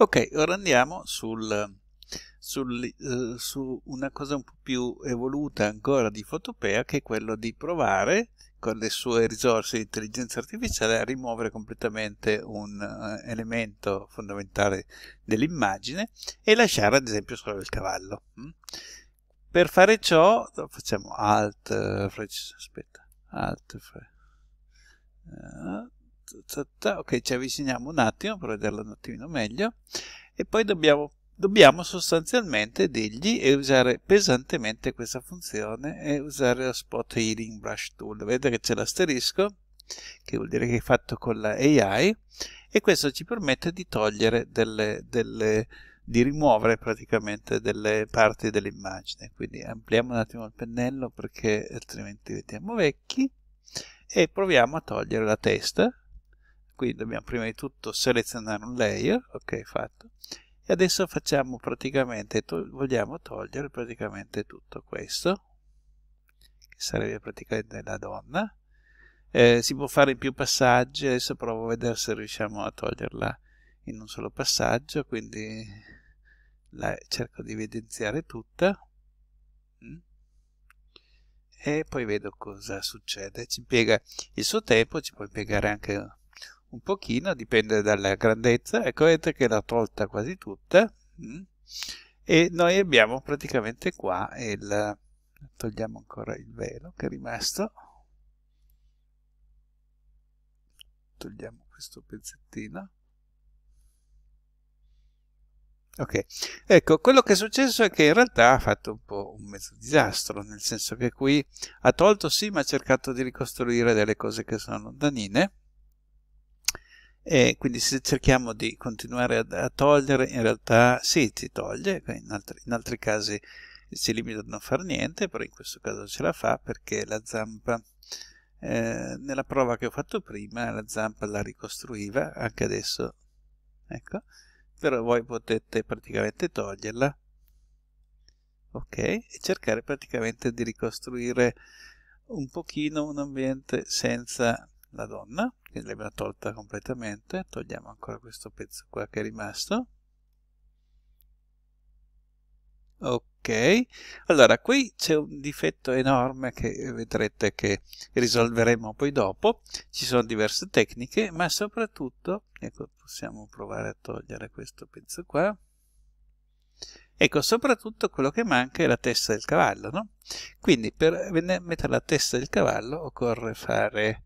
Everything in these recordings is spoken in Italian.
Ok, ora andiamo sul, sul, uh, su una cosa un po' più evoluta ancora di Fotopea che è quello di provare con le sue risorse di intelligenza artificiale a rimuovere completamente un uh, elemento fondamentale dell'immagine e lasciare ad esempio solo il cavallo. Mm? Per fare ciò facciamo alt, uh, aspetta, alt, uh, ta, ta, ok ci avviciniamo un attimo per vederla un attimino meglio e poi dobbiamo, dobbiamo sostanzialmente dirgli e usare pesantemente questa funzione e usare lo spot healing brush tool vedete che c'è l'asterisco che vuol dire che è fatto con la AI e questo ci permette di togliere delle, delle di rimuovere praticamente delle parti dell'immagine quindi ampliamo un attimo il pennello perché altrimenti vediamo vecchi e proviamo a togliere la testa qui dobbiamo prima di tutto selezionare un layer ok fatto e adesso facciamo praticamente to vogliamo togliere praticamente tutto questo che sarebbe praticamente la donna eh, si può fare in più passaggi adesso provo a vedere se riusciamo a toglierla in un solo passaggio quindi la cerco di evidenziare tutta mm e poi vedo cosa succede. Ci impiega il suo tempo, ci può impiegare anche un pochino, dipende dalla grandezza, ecco, vedete che l'ha tolta quasi tutta, mm, e noi abbiamo praticamente qua il, togliamo ancora il velo che è rimasto, togliamo questo pezzettino, Ok, ecco, quello che è successo è che in realtà ha fatto un po' un mezzo disastro, nel senso che qui ha tolto sì, ma ha cercato di ricostruire delle cose che sono dannine, e quindi se cerchiamo di continuare a, a togliere, in realtà sì, si toglie, in altri, in altri casi si limita a non fare niente, però in questo caso ce la fa perché la zampa, eh, nella prova che ho fatto prima, la zampa la ricostruiva, anche adesso, ecco, però voi potete praticamente toglierla, ok, e cercare praticamente di ricostruire un pochino un ambiente senza la donna, quindi l'abbiamo tolta completamente togliamo ancora questo pezzo qua che è rimasto ok allora qui c'è un difetto enorme che vedrete che risolveremo poi dopo ci sono diverse tecniche ma soprattutto ecco possiamo provare a togliere questo pezzo qua Ecco, soprattutto quello che manca è la testa del cavallo, no? Quindi per mettere la testa del cavallo occorre fare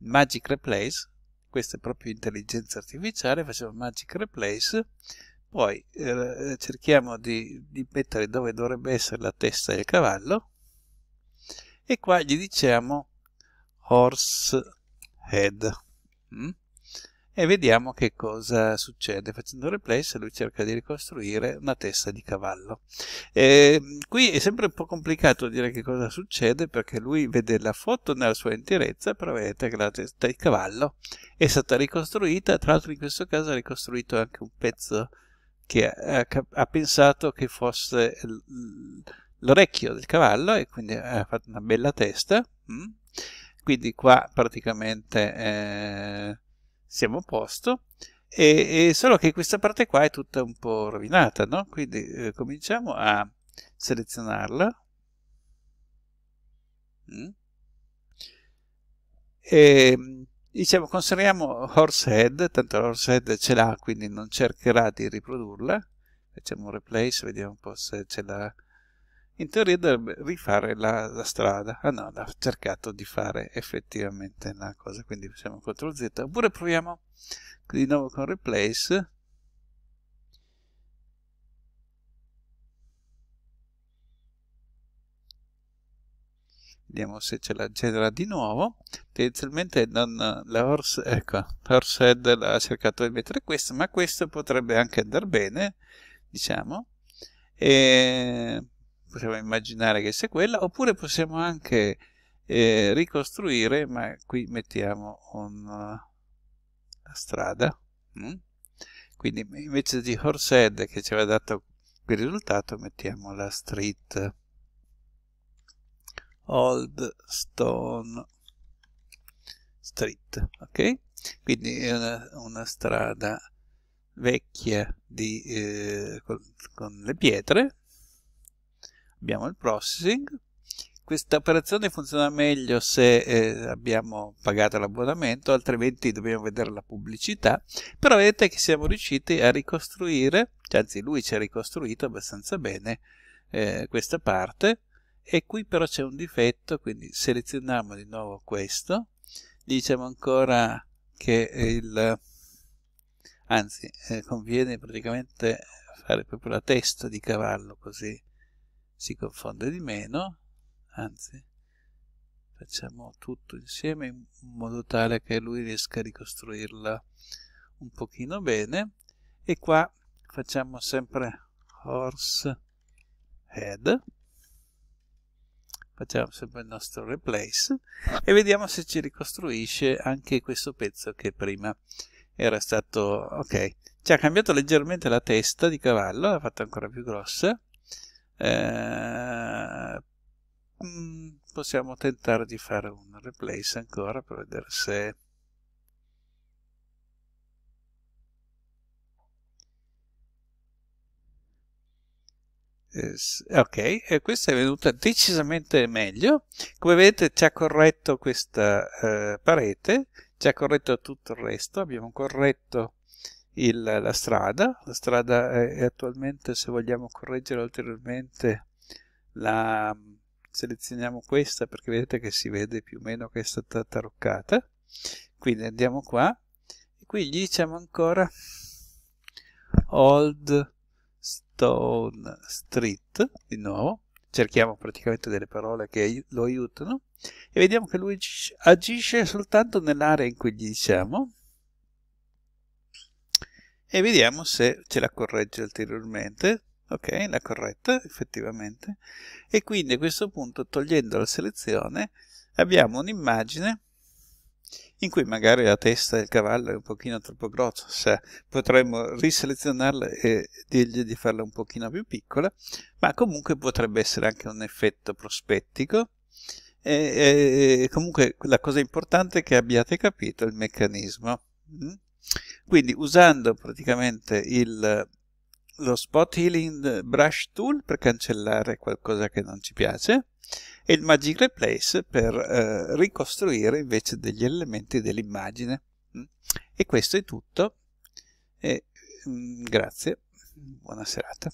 Magic Replace, questa è proprio intelligenza artificiale, facciamo Magic Replace, poi eh, cerchiamo di, di mettere dove dovrebbe essere la testa del cavallo e qua gli diciamo horse head. Mm? e vediamo che cosa succede facendo replay se lui cerca di ricostruire una testa di cavallo e ehm, qui è sempre un po' complicato dire che cosa succede perché lui vede la foto nella sua interezza però vedete che la testa di cavallo è stata ricostruita tra l'altro in questo caso ha ricostruito anche un pezzo che ha, ha pensato che fosse l'orecchio del cavallo e quindi ha fatto una bella testa mm? quindi qua praticamente eh, siamo a posto, e, e solo che questa parte qua è tutta un po' rovinata, no? Quindi eh, cominciamo a selezionarla. Mm. E, ehm, diciamo, conserviamo Horsehead, tanto Horsehead ce l'ha, quindi non cercherà di riprodurla. Facciamo un replace, vediamo un po' se ce l'ha in teoria dovrebbe rifare la, la strada. Ah no, l'ha cercato di fare effettivamente la cosa, quindi facciamo CTRL Z, oppure proviamo di nuovo con replace. Vediamo se ce la genera di nuovo. Tendenzialmente non, la horse, ecco, la horse cercato di mettere questo, ma questo potrebbe anche andare bene, diciamo. E possiamo immaginare che sia quella, oppure possiamo anche eh, ricostruire, ma qui mettiamo una eh, strada, mh? Mm? quindi invece di horse che ci aveva dato il risultato mettiamo la street old stone street ok quindi è una, una strada vecchia di, eh, con, con le pietre abbiamo il processing questa operazione funziona meglio se eh, abbiamo pagato l'abbonamento, altrimenti dobbiamo vedere la pubblicità, però vedete che siamo riusciti a ricostruire, cioè, anzi lui ci ha ricostruito abbastanza bene eh, questa parte, e qui però c'è un difetto, quindi selezioniamo di nuovo questo, diciamo ancora che il... anzi eh, conviene praticamente fare proprio la testa di cavallo così si confonde di meno, anzi facciamo tutto insieme in modo tale che lui riesca a ricostruirla un pochino bene e qua facciamo sempre horse head facciamo sempre il nostro replace e vediamo se ci ricostruisce anche questo pezzo che prima era stato ok ci ha cambiato leggermente la testa di cavallo l'ha fatta ancora più grossa eh, mm, possiamo tentare di fare un replace ancora per vedere se eh, ok, e questa è venuta decisamente meglio. Come vedete ci ha corretto questa eh, parete, ci ha corretto tutto il resto, abbiamo corretto il, la strada, la strada è, è attualmente se vogliamo correggere ulteriormente la selezioniamo questa perché vedete che si vede più o meno che è stata taroccata quindi andiamo qua e qui gli diciamo ancora Old Stone Street di nuovo cerchiamo praticamente delle parole che lo aiutano e vediamo che lui agisce soltanto nell'area in cui gli diciamo e vediamo se ce la corregge ulteriormente ok, la corretta effettivamente e quindi a questo punto togliendo la selezione abbiamo un'immagine in cui magari la testa del cavallo è un pochino troppo grossa, cioè potremmo riselezionarla e dirgli di farla un pochino più piccola, ma comunque potrebbe essere anche un effetto prospettico. E, e comunque la cosa importante è che abbiate capito il meccanismo. Mm? Quindi usando praticamente il, lo Spot Healing Brush Tool per cancellare qualcosa che non ci piace e il Magic Replace per eh, ricostruire invece degli elementi dell'immagine. Mm. E questo è tutto e, mh, mm, grazie, buona serata.